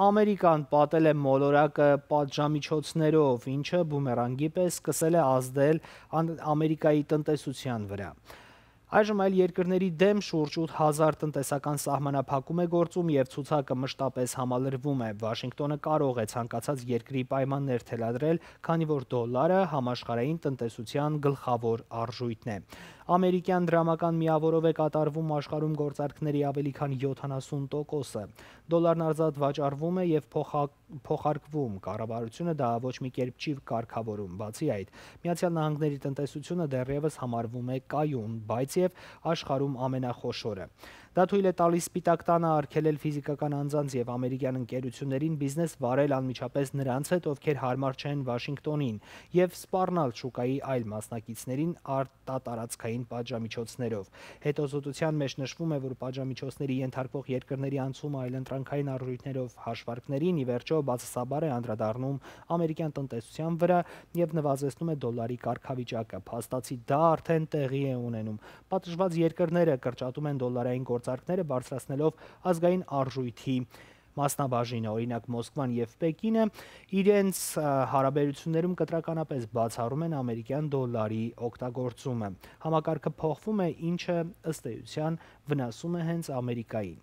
Ամերիկան պատել է մոլորակը պատժամիջոցներով, ինչը բումերանգի պես սկսել է ազդել Ամերիկայի տնտեսության վրա։ Այժմ այլ երկրների դեմ շուրջ 8000 տնտեսական սահմանափակում է գործում եւ ցուցակը մշտապես համալրվում է։ Վաշինգտոնը կարող է ցանկացած երկրի պայմաններ թելադրել, քանի որ դոլարը համաշխարհային տնտեսության գլխավոր արժույթն է։ Ամերիկյան դրամական միավորով է կատարվում աշխարհում գործարքների ավելի քան 70%-ը։ Դոլարն արզադ վաճառվում է եւ փոխակ փոխարկվում, կառավարությունը դա ոչ մի կերպ չի կարգավորում։ Բացի այդ, Միացյալ Նահանգների տնտեսությունը դեռևս համարվում է կայուն, բայց եւ աշխարհում ամենախոշորը։ Դա թույլ է տալիս Սպիտակ տանը արգելել ֆիզիկական անձանց եւ ամերիկյան ընկերություններին բիզնես վարել անմիջապես նրանց հետ, ովքեր հարմար չեն Վաշինգտոնին եւ սպառնալ շուկայի այլ մասնակիցներին արտատարածքային պատժամիջոցներով։ Հետազոտության մեջ նշվում է, որ պատժամիջոցների ենթարկվող երկրների անցումը այլընտրանքային առույթներով հաշվարկներին ի վերջո եվրոն բացասաբար է անդրադառնում ամերիկյան տնտեսության վրա եւ նվազեցնում է դոլարի կարգավիճակը։ Փաստացի դա արդեն տեղի է ունենում։ Պատժված երկրները կրճատում են դոլարային գործարքները բարձրացնելով ազգային արժույթի մասնաբաժինը, օրինակ Մոսկվան եւ Պեկինը իրենց հարաբերություններում կտրականապես բացառում են ամերիկյան դոլարի օգտագործումը։ Համակարգը փոխվում է, ինչը ըստ էության վնասում է հենց Ամերիկային։